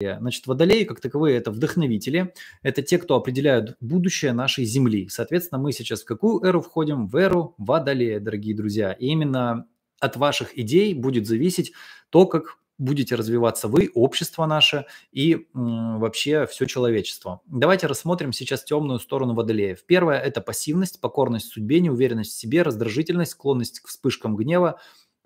Значит, водолеи, как таковые, это вдохновители, это те, кто определяют будущее нашей Земли. Соответственно, мы сейчас в какую эру входим? В эру водолея, дорогие друзья. И именно от ваших идей будет зависеть то, как будете развиваться вы, общество наше и м, вообще все человечество. Давайте рассмотрим сейчас темную сторону водолеев. Первое – это пассивность, покорность судьбе, неуверенность в себе, раздражительность, склонность к вспышкам гнева,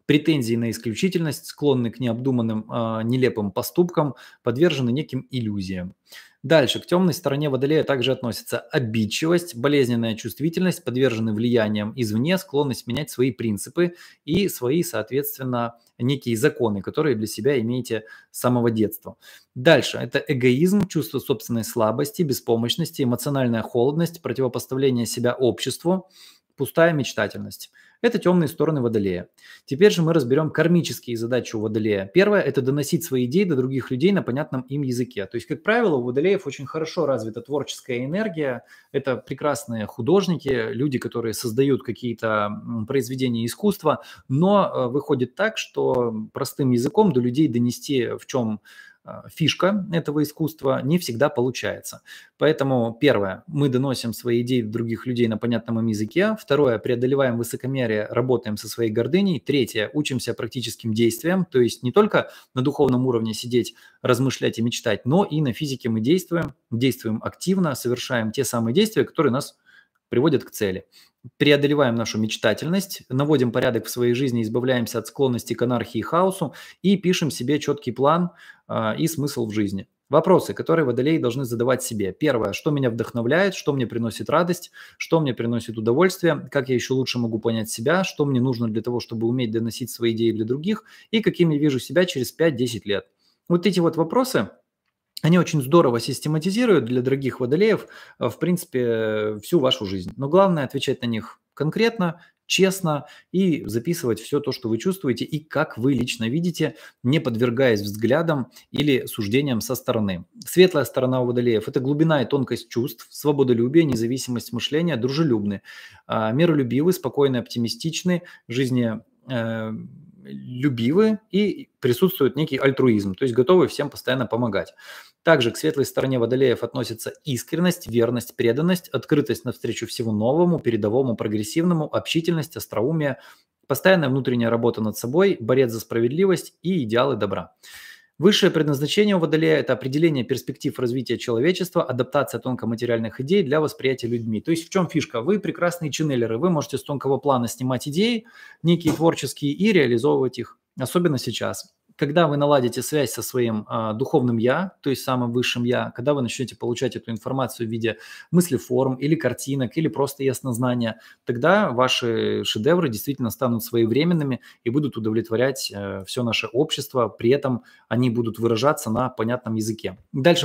претензии на исключительность, склонны к необдуманным э, нелепым поступкам, подвержены неким иллюзиям. Дальше, к темной стороне Водолея также относятся обидчивость, болезненная чувствительность, подвержены влияниям извне, склонность менять свои принципы и свои, соответственно, некие законы, которые для себя имеете с самого детства. Дальше, это эгоизм, чувство собственной слабости, беспомощности, эмоциональная холодность, противопоставление себя обществу, пустая мечтательность. Это темные стороны Водолея. Теперь же мы разберем кармические задачи у Водолея. Первое – это доносить свои идеи до других людей на понятном им языке. То есть, как правило, у Водолеев очень хорошо развита творческая энергия. Это прекрасные художники, люди, которые создают какие-то произведения искусства. Но э, выходит так, что простым языком до людей донести, в чем а, фишка этого искусства, не всегда получается. Поэтому, первое, мы доносим свои идеи других людей на понятном им языке. Второе, преодолеваем высокомерие, работаем со своей гордыней. Третье, учимся практическим действиям, то есть не только на духовном уровне сидеть, размышлять и мечтать, но и на физике мы действуем, действуем активно, совершаем те самые действия, которые нас приводят к цели. Преодолеваем нашу мечтательность, наводим порядок в своей жизни, избавляемся от склонности к анархии и хаосу и пишем себе четкий план э, и смысл в жизни. Вопросы, которые водолеи должны задавать себе. Первое, что меня вдохновляет, что мне приносит радость, что мне приносит удовольствие, как я еще лучше могу понять себя, что мне нужно для того, чтобы уметь доносить свои идеи для других и какими вижу себя через 5-10 лет. Вот эти вот вопросы – они очень здорово систематизируют для других водолеев, э, в принципе, всю вашу жизнь. Но главное отвечать на них конкретно, честно и записывать все то, что вы чувствуете и как вы лично видите, не подвергаясь взглядам или суждениям со стороны. Светлая сторона у водолеев – это глубина и тонкость чувств, свободолюбие, независимость мышления, дружелюбны, а, миролюбивы, спокойны, оптимистичны, жизни э, любивы и присутствует некий альтруизм, то есть готовы всем постоянно помогать. Также к светлой стороне водолеев относятся искренность, верность, преданность, открытость навстречу всего новому, передовому, прогрессивному, общительность, остроумие, постоянная внутренняя работа над собой, борец за справедливость и идеалы добра. Высшее предназначение у Водолея – это определение перспектив развития человечества, адаптация тонкоматериальных идей для восприятия людьми. То есть в чем фишка? Вы прекрасные ченнелеры, вы можете с тонкого плана снимать идеи, некие творческие, и реализовывать их, особенно сейчас когда вы наладите связь со своим э, духовным я, то есть самым высшим я, когда вы начнете получать эту информацию в виде мыслеформ или картинок, или просто яснознания, тогда ваши шедевры действительно станут своевременными и будут удовлетворять э, все наше общество, при этом они будут выражаться на понятном языке. Дальше